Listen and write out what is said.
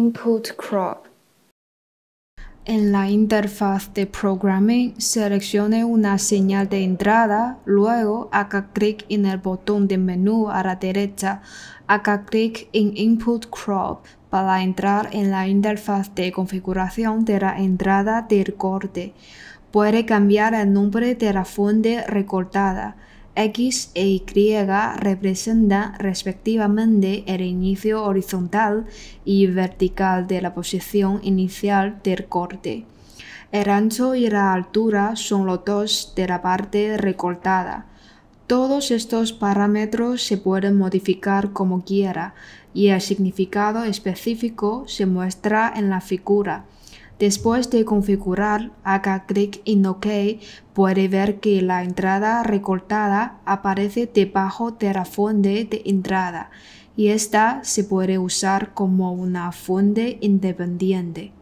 Input Crop. En la interfaz de Programming, seleccione una señal de entrada, luego haga clic en el botón de menú a la derecha, haga clic en Input Crop para entrar en la interfaz de configuración de la entrada de corte. Puede cambiar el nombre de la fuente recortada. X e Y representan respectivamente el inicio horizontal y vertical de la posición inicial del corte. El ancho y la altura son los dos de la parte recortada. Todos estos parámetros se pueden modificar como quiera y el significado específico se muestra en la figura. Después de configurar, haga clic en OK. Puede ver que la entrada recortada aparece debajo de la fuente de entrada y esta se puede usar como una fuente independiente.